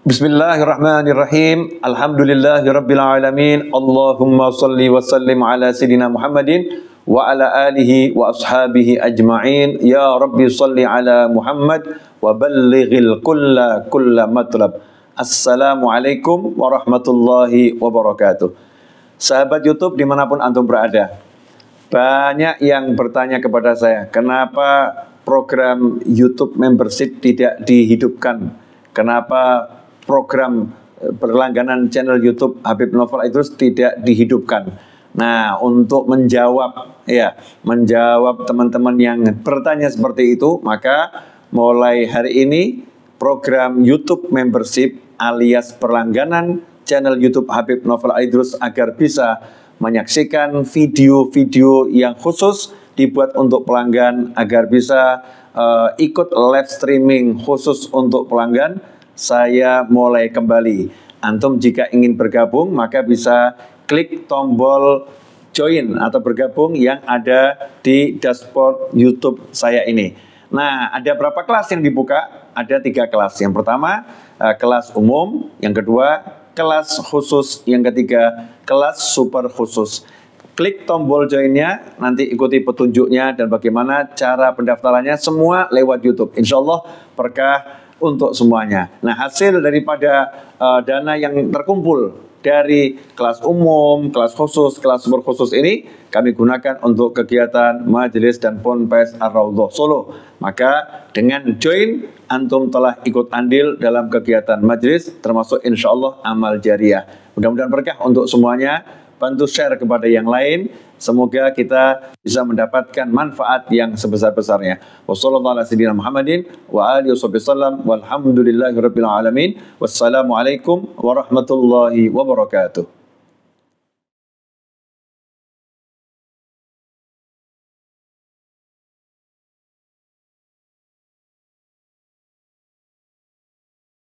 Bismillahirrahmanirrahim. Alhamdulillahirrabbilalamin. Allahumma salli wa sallim ala sidina Muhammadin wa ala alihi wa ashabihi ajma'in. Ya Rabbi salli ala Muhammad wa ballighil kulla kulla matlab. Assalamualaikum warahmatullahi wabarakatuh. Sahabat Youtube dimanapun Antum berada. Banyak yang bertanya kepada saya, kenapa program Youtube Membership tidak dihidupkan? Kenapa program berlangganan eh, channel YouTube Habib Novel terus tidak dihidupkan. Nah, untuk menjawab ya, menjawab teman-teman yang bertanya seperti itu, maka mulai hari ini program YouTube membership alias perlangganan channel YouTube Habib Novel Idrus agar bisa menyaksikan video-video yang khusus dibuat untuk pelanggan agar bisa uh, ikut live streaming khusus untuk pelanggan saya mulai kembali. Antum jika ingin bergabung maka bisa klik tombol join atau bergabung yang ada di dashboard YouTube saya ini. Nah, ada berapa kelas yang dibuka? Ada tiga kelas. Yang pertama, eh, kelas umum. Yang kedua, kelas khusus. Yang ketiga, kelas super khusus. Klik tombol joinnya, nanti ikuti petunjuknya dan bagaimana cara pendaftarannya semua lewat YouTube. Insya Allah berkah untuk semuanya. Nah, hasil daripada uh, dana yang terkumpul dari kelas umum, kelas khusus, kelas super khusus ini kami gunakan untuk kegiatan majelis dan ponpes Ar-Raudhah Solo. Maka dengan join antum telah ikut andil dalam kegiatan majelis termasuk insya Allah amal jariah. Mudah-mudahan berkah untuk semuanya. bantu share kepada yang lain. Semoga kita bisa mendapatkan manfaat yang sebesar-besarnya. Wassalamualaikum warahmatullahi wabarakatuh.